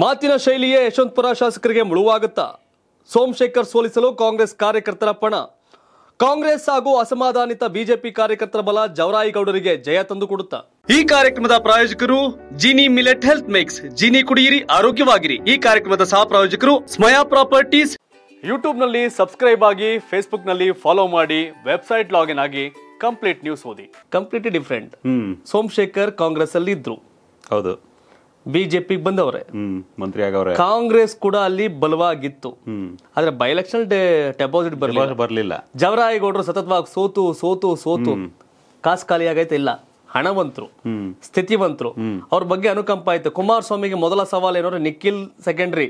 ಮಾತಿನ ಶೈಲಿಯೇ ಯಶವಂತಪುರ ಶಾಸಕರಿಗೆ ಮುಳುವಾಗುತ್ತಾ ಸೋಮಶೇಖರ್ ಸೋಲಿಸಲು ಕಾಂಗ್ರೆಸ್ ಕಾರ್ಯಕರ್ತರ ಪಣ ಕಾಂಗ್ರೆಸ್ ಹಾಗೂ ಅಸಮಾಧಾನಿತ ಬಿಜೆಪಿ ಕಾರ್ಯಕರ್ತರ ಬಲ ಜವರಾಯಿಗೌಡರಿಗೆ ಜಯ ತಂದುಕೊಡುತ್ತಾ ಈ ಕಾರ್ಯಕ್ರಮದ ಪ್ರಾಯೋಜಕರು Jini millet health mix Jini ಕುಡಿಯಿರಿ ಆರೋಗ್ಯವಾಗಿರಿ ಈ ಕಾರ್ಯಕ್ರಮದ ಸಹ ಪ್ರಾಯೋಜಕರು ಸ್ಮಯಾ ಪ್ರಾಪರ್ಟೀಸ್ ಯೂಟ್ಯೂಬ್ ನಲ್ಲಿ ಸಬ್ಸ್ಕ್ರೈಬ್ ಆಗಿ ಫೇಸ್ಬುಕ್ ನಲ್ಲಿ ಫಾಲೋ ಮಾಡಿ ವೆಬ್ಸೈಟ್ ಲಾಗಿನ್ ಆಗಿ ಕಂಪ್ಲೀಟ್ ನ್ಯೂಸ್ ಓದಿ ಕಂಪ್ಲೀಟ್ ಡಿಫ್ರೆಂಟ್ ಸೋಮಶೇಖರ್ ಕಾಂಗ್ರೆಸ್ ಅಲ್ಲಿ ಇದ್ರು ಹೌದು ಬಿಜೆಪಿಗೆ ಬಂದವ್ರೆ ಮಂತ್ರಿ ಆಗವ್ರೆ ಕಾಂಗ್ರೆಸ್ ಕೂಡ ಅಲ್ಲಿ ಬಲವಾಗಿತ್ತು ಆದ್ರೆ ಬೈ ಎಲೆಕ್ಷನ್ ಡೆಪಾಸಿಟ್ ಬರಲಿಲ್ಲ ಜವರಾಯಿಗೌಡರು ಸತತವಾಗಿ ಸೋತು ಸೋತು ಸೋತು ಕಾಸು ಖಾಲಿ ಆಗೈತೆ ಇಲ್ಲ ಹಣವಂತರು ಸ್ಥಿತಿವಂತರು ಅವ್ರ ಬಗ್ಗೆ ಅನುಕಂಪ ಆಯ್ತು ಕುಮಾರಸ್ವಾಮಿಗೆ ಮೊದಲ ಸವಾಲ್ ಏನೋ ನಿಖಿಲ್ ಸೆಕೆಂಡ್ರಿ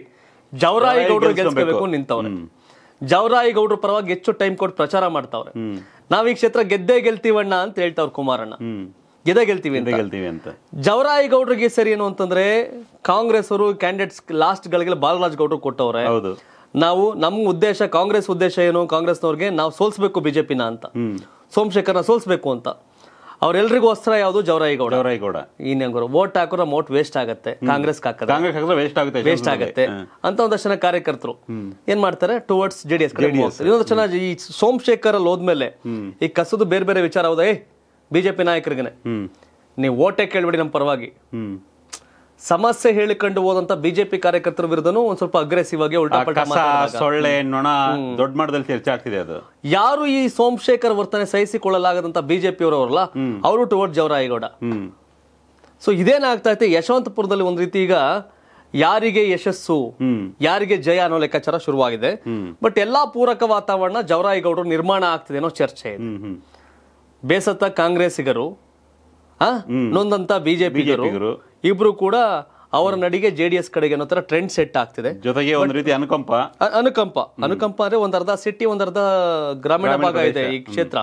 ಜವರಾಯೇಗೌಡರು ಗೆಲ್ಸ್ಕೋಬೇಕು ನಿಂತವ್ರೆ ಗೌಡ್ರು ಪರವಾಗಿ ಹೆಚ್ಚು ಟೈಮ್ ಕೊಟ್ಟು ಪ್ರಚಾರ ಮಾಡ್ತಾವ್ರೆ ನಾವ್ ಈ ಕ್ಷೇತ್ರ ಗೆದ್ದೇ ಗೆಲ್ತೀವಣ್ಣ ಅಂತ ಹೇಳ್ತಾವ್ರ ಕುಮಾರಣ್ಣ ಗೆದೆ ಗೆಲ್ತೀವಿ ಅಂತ ಗೆಲ್ತೀವಿ ಅಂತ ಜವರಾಯಿ ಗೌಡ್ರಿಗೆ ಸರಿ ಏನು ಅಂತಂದ್ರೆ ಕಾಂಗ್ರೆಸ್ ಅವರು ಕ್ಯಾಂಡಿಡೇಟ್ಸ್ ಲಾಸ್ಟ್ ಗಳಿಗೆ ಬಾಲರಾಜ್ ಗೌಡ್ರು ಕೊಟ್ಟವ್ರೆ ಹೌದು ನಾವು ನಮ್ಮ ಉದ್ದೇಶ ಕಾಂಗ್ರೆಸ್ ಉದ್ದೇಶ ಏನು ಕಾಂಗ್ರೆಸ್ನವ್ರಿಗೆ ನಾವು ಸೋಲ್ಸ್ಬೇಕು ಬಿಜೆಪಿನ ಅಂತ ಸೋಮಶೇಖರ್ನ ಸೋಲ್ಸ್ಬೇಕು ಅಂತ ಅವ್ರೆಲ್ರಿಗೂ ಅಸ್ತ್ರ ಯಾವುದು ಜವರಾಯಿಗೌಡ ಜವರಾಯಿಗೌಡ ನಂಗರು ವೋಟ್ ಹಾಕೋರ ಮೋಟ್ ವೇಸ್ಟ್ ಆಗುತ್ತೆ ಕಾಂಗ್ರೆಸ್ ಕಾಂಗ್ರೆಸ್ ವೇಸ್ಟ್ ಆಗುತ್ತೆ ವೇಸ್ಟ್ ಆಗುತ್ತೆ ಅಂತ ಒಂದಷ್ಟು ಜನ ಕಾರ್ಯಕರ್ತರು ಏನ್ ಮಾಡ್ತಾರೆ ಟುವರ್ಡ್ಸ್ ಜೆಡಿಎಸ್ ಇನ್ನೊಂದಷ್ಟು ಜನ ಈ ಸೋಮಶೇಖರ್ ಅಲ್ಲಿ ಹೋದ್ಮೇಲೆ ಈ ಕಸದು ಬೇರೆ ಬೇರೆ ವಿಚಾರ ಹೌದಾ ಏ ಬಿಜೆಪಿ ನಾಯಕರಿಗೆ ನೀವು ಓಟೆ ಕೇಳಬೇಡಿ ನಮ್ಮ ಪರವಾಗಿ ಸಮಸ್ಯೆ ಹೇಳಿಕೊಂಡು ಹೋದಂತ ಬಿಜೆಪಿ ಕಾರ್ಯಕರ್ತರ ವಿರುದ್ಧನು ಒಂದ್ ಸ್ವಲ್ಪ ಅಗ್ರೆಸಿವ್ ಆಗಿ ಸೊಳ್ಳೆ ನೊಣ ದೊಡ್ಡ ಮಟ್ಟದಲ್ಲಿ ಆಗ್ತಿದೆ ಅದು ಯಾರು ಈ ಸೋಮಶೇಖರ್ ವರ್ತನೆ ಸಹಿಸಿಕೊಳ್ಳಲಾಗದಂತ ಬಿಜೆಪಿ ಅವರವರಲ್ಲ ಅವರು ಟುವರ್ಡ್ ಜವರಾಯಗೌಡ ಸೊ ಇದೇನಾಗ್ತಾ ಐತೆ ಯಶವಂತಪುರದಲ್ಲಿ ಒಂದ್ ರೀತಿ ಈಗ ಯಾರಿಗೆ ಯಶಸ್ಸು ಯಾರಿಗೆ ಜಯ ಅನ್ನೋ ಲೆಕ್ಕಾಚಾರ ಶುರುವಾಗಿದೆ ಬಟ್ ಎಲ್ಲಾ ಪೂರಕ ವಾತಾವರಣ ಜವರಾಯಿಗೌಡರು ನಿರ್ಮಾಣ ಆಗ್ತಿದೆ ಅನ್ನೋ ಚರ್ಚೆ ಇದೆ ಬೇಸತ್ತ ಕಾಂಗ್ರೆಸ್ಸಿಗರು ನೊಂದಂತ ಬಿಜೆಪಿ ಇಬ್ರು ಕೂಡ ಅವರ ನಡಿಗೆ ಜೆ ಡಿ ಎಸ್ ಕಡೆಗೆ ಅನ್ನೋ ತರ ಟ್ರೆಂಡ್ ಸೆಟ್ ಆಗ್ತಿದೆ ಜೊತೆಗೆ ಒಂದು ರೀತಿ ಅನುಕಂಪ ಅನುಕಂಪ ಅನುಕಂಪ ಅಂದ್ರೆ ಒಂದರ್ಧ ಸಿಟಿ ಒಂದರ್ಧ ಗ್ರಾಮೀಣ ಭಾಗ ಇದೆ ಈ ಕ್ಷೇತ್ರ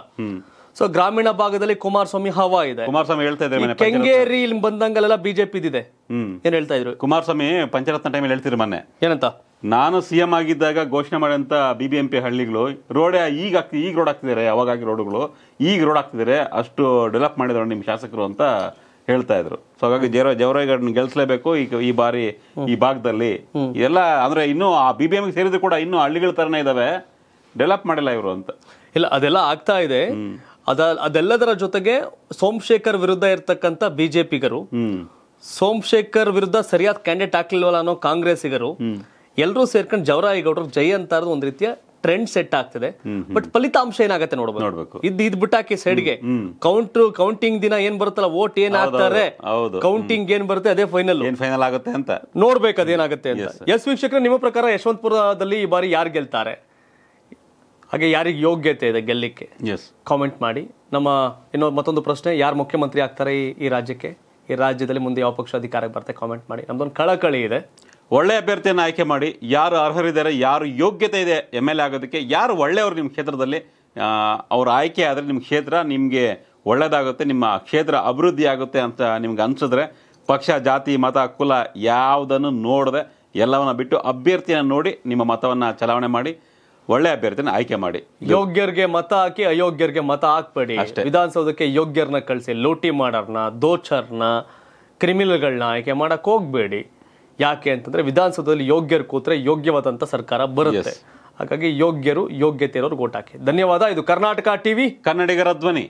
ಸೊ ಗ್ರಾಮೀಣ ಭಾಗದಲ್ಲಿ ಕುಮಾರಸ್ವಾಮಿ ಹವಾ ಇದೆ ಕುಮಾರಸ್ವಾಮಿ ಹೇಳ್ತಾ ಇದ್ದಾರೆ ಕೆಂಗೇರಿ ಇಲ್ಲಿ ಬಂದಂಗಲ್ಲೆಲ್ಲ ಬಿಜೆಪಿ ಇದೆ ಏನ್ ಹೇಳ್ತಾ ಇದ್ರು ಕುಮಾರಸ್ವಾಮಿ ಪಂಚರತ್ನ ಟೈಮ್ ಹೇಳ್ತಿದ್ರು ಮೊನ್ನೆ ಏನಂತ ನಾನು ಸಿಎಂ ಆಗಿದ್ದಾಗ ಘೋಷಣೆ ಮಾಡಿದಂತ ಬಿಬಿಎಂಪಿ ಹಳ್ಳಿಗಳು ರೋಡ್ ಈಗ ಆಗ್ತಿ ಈಗ ರೋಡ್ ಆಗ್ತಿದ್ದಾರೆ ಯಾವಾಗಾಗಿ ರೋಡ್ಗಳು ಈಗ ರೋಡ್ ಆಗ್ತಿದ್ದಾರೆ ಅಷ್ಟು ಡೆವಲಪ್ ಮಾಡಿದ್ರು ನಿಮ್ಮ ಶಾಸಕರು ಅಂತ ಹೇಳ್ತಾ ಇದ್ರು ಸೊ ಹಾಗಾಗಿ ಜೇರ ಜವರೇಗೌಡನ ಗೆಲ್ಸಲೇಬೇಕು ಈ ಈ ಬಾರಿ ಈ ಭಾಗದಲ್ಲಿ ಎಲ್ಲ ಅಂದ್ರೆ ಇನ್ನು ಆ ಬಿ ಬಿ ಸೇರಿದ್ರು ಕೂಡ ಇನ್ನು ಹಳ್ಳಿಗಳ ತರನೇ ಇದಾವೆ ಡೆವಲಪ್ ಮಾಡಿಲ್ಲ ಇವರು ಅಂತ ಇಲ್ಲ ಅದೆಲ್ಲ ಆಗ್ತಾ ಇದೆ ಅದ ಅದೆಲ್ಲದರ ಜೊತೆಗೆ ಸೋಮಶೇಖರ್ ವಿರುದ್ಧ ಇರತಕ್ಕಂತ ಬಿಜೆಪಿಗರು ಸೋಮಶೇಖರ್ ವಿರುದ್ಧ ಸರಿಯಾದ ಕ್ಯಾಂಡಿಡೇಟ್ ಹಾಕ್ಲಿಲ್ವಲ್ಲ ಅನ್ನೋ ಕಾಂಗ್ರೆಸ್ಸಿಗರು ಎಲ್ಲರೂ ಸೇರ್ಕೊಂಡು ಜವರಾಯಿಗೌಡರು ಜೈ ಅಂತ ಒಂದು ರೀತಿಯ ಟ್ರೆಂಡ್ ಸೆಟ್ ಆಗ್ತದೆ ಬಟ್ ಫಲಿತಾಂಶ ಏನಾಗುತ್ತೆ ನೋಡ್ಬೇಕು ಇದ್ ಇದ್ ಬಿಟ್ಟಾಕಿ ಸೈಡ್ಗೆ ಕೌಂಟ್ ಕೌಂಟಿಂಗ್ ದಿನ ಏನ್ ಬರುತ್ತಲ್ಲ ವೋಟ್ ಏನ್ ಹಾಕ್ತಾರೆ ಕೌಂಟಿಂಗ್ ಏನ್ ಬರುತ್ತೆ ಅದೇ ಫೈನಲ್ ಫೈನಲ್ ಆಗುತ್ತೆ ಅಂತ ನೋಡ್ಬೇಕು ಅದೇನಾಗುತ್ತೆ ಅಂತ ಎಸ್ ವೀಕ್ಷಕರ ನಿಮ್ಮ ಪ್ರಕಾರ ಯಶವಂತಪುರದಲ್ಲಿ ಈ ಬಾರಿ ಯಾರು ಗೆಲ್ತಾರೆ ಹಾಗೆ ಯಾರಿಗೆ ಯೋಗ್ಯತೆ ಇದೆ ಗೆಲ್ಲಿಕ್ಕೆ ಎಸ್ ಕಾಮೆಂಟ್ ಮಾಡಿ ನಮ್ಮ ಇನ್ನೊಂದು ಮತ್ತೊಂದು ಪ್ರಶ್ನೆ ಯಾರು ಮುಖ್ಯಮಂತ್ರಿ ಆಗ್ತಾರೆ ಈ ರಾಜ್ಯಕ್ಕೆ ಈ ರಾಜ್ಯದಲ್ಲಿ ಮುಂದೆ ಯಾವ ಪಕ್ಷ ಅಧಿಕಾರಕ್ಕೆ ಬರ್ತಾರೆ ಕಾಮೆಂಟ್ ಮಾಡಿ ನಮ್ದೊಂದು ಕಳಕಳಿ ಇದೆ ಒಳ್ಳೆ ಅಭ್ಯರ್ಥಿಯನ್ನು ಆಯ್ಕೆ ಮಾಡಿ ಯಾರು ಅರ್ಹರಿದ್ದಾರೆ ಯಾರು ಯೋಗ್ಯತೆ ಇದೆ ಎಮ್ ಎಲ್ ಎ ಆಗೋದಕ್ಕೆ ಯಾರು ಒಳ್ಳೆಯವರು ನಿಮ್ಮ ಕ್ಷೇತ್ರದಲ್ಲಿ ಅವ್ರು ಆಯ್ಕೆ ಆದರೆ ನಿಮ್ಮ ಕ್ಷೇತ್ರ ನಿಮಗೆ ಒಳ್ಳೆಯದಾಗುತ್ತೆ ನಿಮ್ಮ ಕ್ಷೇತ್ರ ಅಭಿವೃದ್ಧಿ ಆಗುತ್ತೆ ಅಂತ ನಿಮ್ಗೆ ಅನಿಸಿದ್ರೆ ಪಕ್ಷ ಜಾತಿ ಮತ ಕುಲ ಯಾವುದನ್ನು ನೋಡದೆ ಎಲ್ಲವನ್ನು ಬಿಟ್ಟು ಅಭ್ಯರ್ಥಿಯನ್ನು ನೋಡಿ ನಿಮ್ಮ ಮತವನ್ನು ಚಲಾವಣೆ ಮಾಡಿ ಒಳ್ಳೆ ಅಭ್ಯರ್ಥಿನ ಆಯ್ಕೆ ಮಾಡಿ ಯೋಗ್ಯರಿಗೆ ಮತ ಹಾಕಿ ಅಯೋಗ್ಯರಿಗೆ ಮತ ಹಾಕ್ಬೇಡಿ ವಿಧಾನಸೌಧಕ್ಕೆ ಯೋಗ್ಯರನ್ನ ಕಳಿಸಿ ಲೂಟಿ ಮಾಡೋರ್ನ ದೋಚರ್ನ ಕ್ರಿಮಿನಲ್ಗಳನ್ನ ಆಯ್ಕೆ ಮಾಡಕ್ಕೆ ಹೋಗ್ಬೇಡಿ ಯಾಕೆ ಅಂತಂದ್ರೆ ವಿಧಾನಸೌಧದಲ್ಲಿ ಯೋಗ್ಯರು ಕೂತ್ರೆ ಯೋಗ್ಯವಾದಂತ ಸರ್ಕಾರ ಬರುತ್ತೆ ಹಾಗಾಗಿ ಯೋಗ್ಯರು ಯೋಗ್ಯತೆ ಇರೋರು ಓಟ್ ಹಾಕಿ ಧನ್ಯವಾದ ಇದು ಕರ್ನಾಟಕ ಟಿವಿ ಕನ್ನಡಿಗರ ಧ್ವನಿ